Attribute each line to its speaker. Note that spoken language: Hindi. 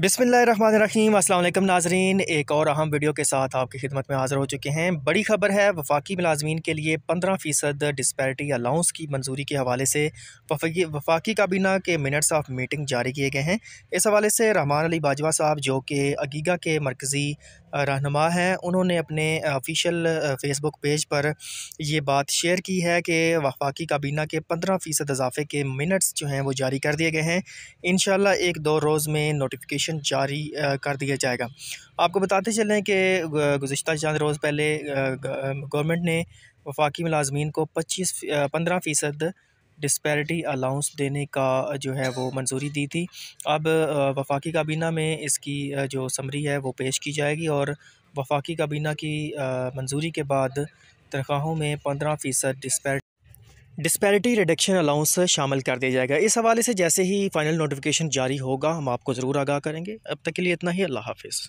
Speaker 1: बिसमीम अल्लाम नाजरीन एक और अहम वीडियो के साथ आपकी खिदमत में हाज़िर हो चुके हैं बड़ी खबर है वफाकी मुलाजमीन के लिए पंद्रह फ़ीसद डिस्पैरिटी अलाउंस की मंजूरी के हवाले से वफाकी वफाकी काबीना के मिनट्स ऑफ मीटिंग जारी किए गए हैं इस हवाले से रहमान अली बाजवा साहब जो कि अगीगा के मरकज़ी रहनमा हैं उन्होंने अपने ऑफिशियल फ़ेसबुक पेज पर यह बात शेयर की है कि वफाकी काबीना के पंद्रह फ़ीसद इजाफे के मिनट्स जो हैं वो जारी कर दिए गए हैं इन शाला एक दो रोज़ में नोटिफिकेशन जारी कर दिया जाएगा आपको बताते चलें कि गुज्त चंद रोज़ पहले गवर्नमेंट ने वफाकी मुलाजमीन को पच्चीस पंद्रह फ़ीसद डिस्पैरिटी अलाउंस देने का जो है वो मंजूरी दी थी अब वफाकी काबीना में इसकी जो समरी है वो पेश की जाएगी और वफाकी काबीना की मंजूरी के बाद तनख्वाहों में पंद्रह फ़ीसद डिस्पैरिटी डिस्पैरिटी रिडक्शन अलाउंस शामिल कर दिया जाएगा इस हवाले से जैसे ही फ़ाइनल नोटिफिकेशन जारी होगा हम आपको ज़रूर आगाह करेंगे अब तक के लिए इतना ही अल्लाह हाफिज़